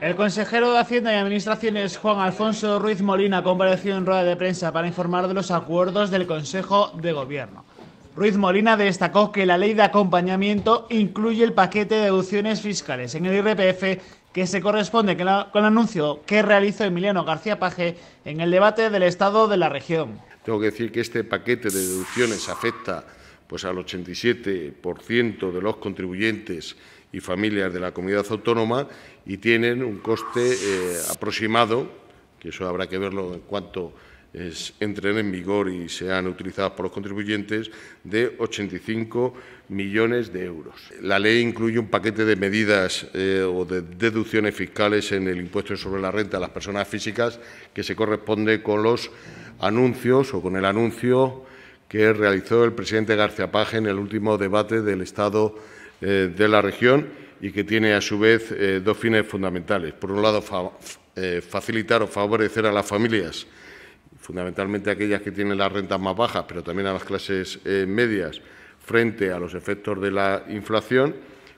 El consejero de Hacienda y Administraciones, Juan Alfonso Ruiz Molina, compareció en rueda de prensa para informar de los acuerdos del Consejo de Gobierno. Ruiz Molina destacó que la ley de acompañamiento incluye el paquete de deducciones fiscales en el IRPF que se corresponde con el anuncio que realizó Emiliano García Paje en el debate del Estado de la región. Tengo que decir que este paquete de deducciones afecta pues al 87% de los contribuyentes y familias de la comunidad autónoma y tienen un coste eh, aproximado, que eso habrá que verlo en cuanto entren en vigor y sean utilizados por los contribuyentes, de 85 millones de euros. La ley incluye un paquete de medidas eh, o de deducciones fiscales en el impuesto sobre la renta a las personas físicas que se corresponde con los anuncios o con el anuncio que realizó el presidente García Page en el último debate del Estado eh, de la región y que tiene, a su vez, eh, dos fines fundamentales. Por un lado, eh, facilitar o favorecer a las familias, fundamentalmente aquellas que tienen las rentas más bajas, pero también a las clases medias, frente a los efectos de la inflación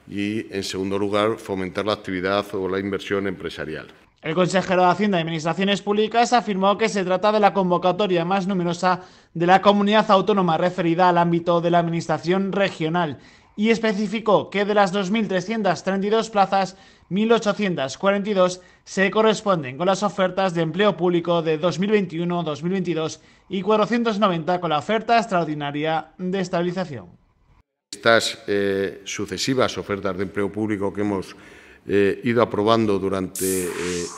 y, en segundo lugar, fomentar la actividad o la inversión empresarial. El consejero de Hacienda y Administraciones Públicas afirmó que se trata de la convocatoria más numerosa de la comunidad autónoma referida al ámbito de la Administración regional y especificó que de las 2.332 plazas, 1.842 se corresponden con las ofertas de empleo público de 2021, 2022 y 490 con la oferta extraordinaria de estabilización. Estas eh, sucesivas ofertas de empleo público que hemos eh, ido aprobando durante eh,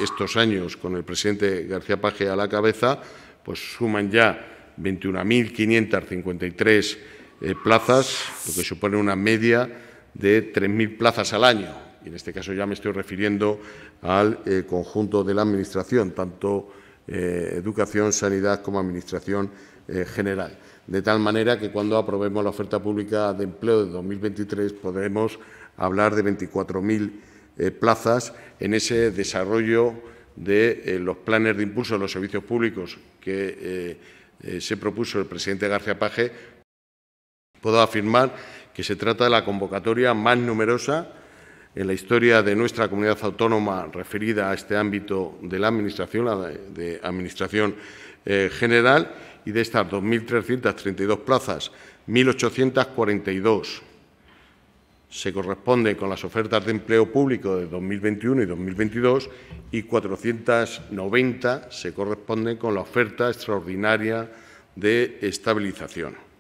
estos años con el presidente García Paje a la cabeza, pues suman ya 21.553 eh, plazas, lo que supone una media de 3.000 plazas al año. Y en este caso ya me estoy refiriendo al eh, conjunto de la Administración, tanto educación, sanidad como Administración general. De tal manera que cuando aprobemos la oferta pública de empleo de 2023 podremos hablar de 24.000 eh, plazas en ese desarrollo de eh, los planes de impulso de los servicios públicos que eh, se propuso el presidente García Page. puedo afirmar que se trata de la convocatoria más numerosa en la historia de nuestra comunidad autónoma referida a este ámbito de la Administración, de, Administración General, y de estas 2.332 plazas, 1.842 se corresponde con las ofertas de empleo público de 2021 y 2022 y 490 se corresponden con la oferta extraordinaria de estabilización.